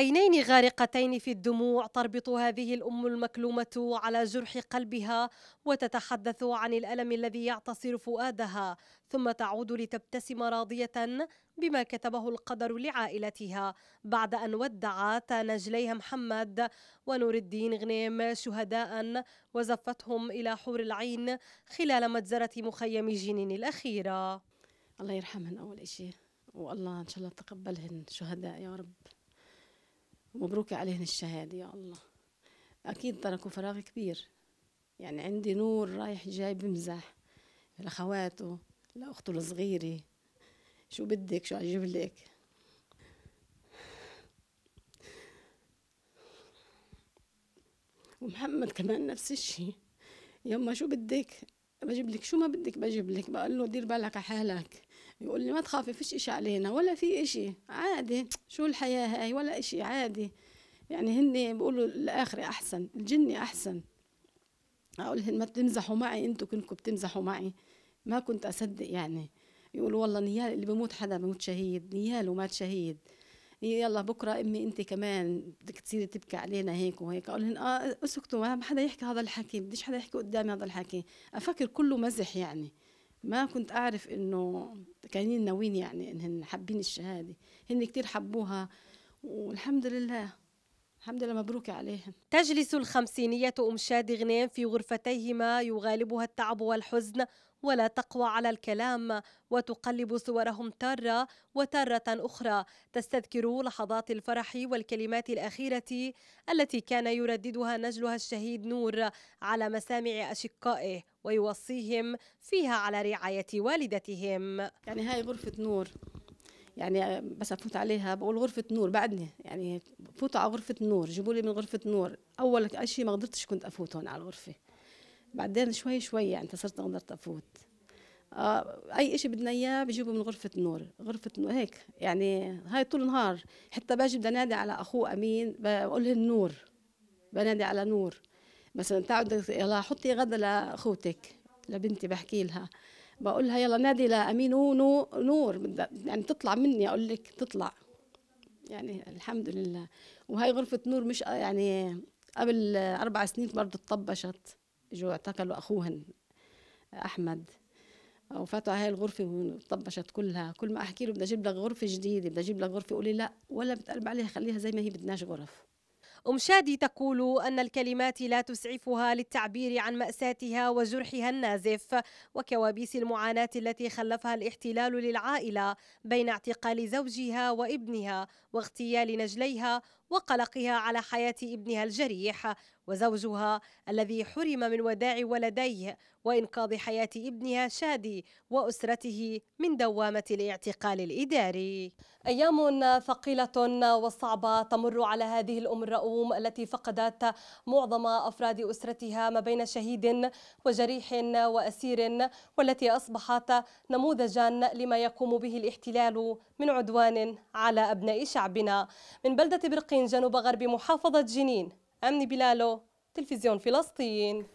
عينين غارقتين في الدموع تربط هذه الام المكلومه على جرح قلبها وتتحدث عن الالم الذي يعتصر فؤادها ثم تعود لتبتسم راضيه بما كتبه القدر لعائلتها بعد ان ودعت نجليها محمد ونور الدين غنيم شهداء وزفتهم الى حور العين خلال مجزره مخيم جنين الاخيره الله يرحمهن اول شيء والله ان شاء الله تقبلهن شهداء يا رب مبروك عليهن الشهادة يا الله أكيد تركوا فراغ كبير يعني عندي نور رايح جاي بمزح لأخواته لأخته الصغيرة شو بدك شو أجيب لك ومحمد كمان نفس الشيء يما شو بدك بجيب لك شو ما بدك بجيب لك بقول له دير بالك على حالك يقول لي ما تخافي فيش إشي علينا ولا في إشي عادي شو الحياة هاي ولا إشي عادي يعني هن بيقولوا الآخرة أحسن الجنة أحسن أقول لهم ما تمزحوا معي أنتوا كنكم بتمزحوا معي ما كنت أصدق يعني يقولوا والله نيال اللي بموت حدا بموت شهيد نيال ومات شهيد يلا بكره امي انت كمان بدك تصيري تبكي علينا هيك وهيك اقول لهم اه اسكتوا ما حدا يحكي هذا الحكي بديش حدا يحكي قدامي هذا الحكي افكر كله مزح يعني ما كنت أعرف إنه كانين ناويين يعني انهم حابين الشهادة هن كثير حبوها والحمد لله الحمد لله مبروك عليهم تجلس الخمسينية أم شاد غنيم في غرفتيهما يغالبها التعب والحزن ولا تقوى على الكلام وتقلب صورهم تارة وتارة أخرى تستذكر لحظات الفرح والكلمات الأخيرة التي كان يرددها نجلها الشهيد نور على مسامع أشقائه ويوصيهم فيها على رعاية والدتهم يعني هاي غرفة نور يعني بس افوت عليها بقول غرفه نور بعدني يعني فوتوا على غرفه نور جيبوا لي من غرفه نور اول شيء ما قدرتش كنت افوت هون على الغرفه بعدين شوي شوي يعني صرت قدرت افوت آه اي شيء بدنا اياه بجيبه من غرفه نور غرفه نور هيك يعني هاي طول النهار حتى باجي بدي انادي على اخوه امين بقول له النور بنادي على نور مثلا تعودك يلا حطي غدا لاخوتك لبنتي بحكي لها بقول لها يلا نادي لامين نو نور يعني تطلع مني اقول لك تطلع يعني الحمد لله وهي غرفه نور مش يعني قبل اربع سنين برضه تطبشت جو اعتقلوا اخوهن احمد وفاتوا على هاي الغرفة وطبشت كلها كل ما أحكي له بدي أجيب لك غرفة جديدة بدي أجيب لك غرفة يقول لي لا ولا بتقلب عليها خليها زي ما هي بدناش غرف أم شادي تقول أن الكلمات لا تسعفها للتعبير عن مأساتها وجرحها النازف وكوابيس المعاناة التي خلفها الاحتلال للعائلة بين اعتقال زوجها وابنها واغتيال نجليها وقلقها على حياة ابنها الجريح وزوجها الذي حرم من وداع ولديه وإنقاذ حياة ابنها شادي وأسرته من دوامة الاعتقال الإداري أيام ثقيلة وصعبة تمر على هذه الأم الرؤوم التي فقدت معظم أفراد أسرتها ما بين شهيد وجريح وأسير والتي أصبحت نموذجا لما يقوم به الاحتلال من عدوان على أبناء شعبنا من بلدة برقين جنوب غرب محافظة جنين أمني بلالو تلفزيون فلسطين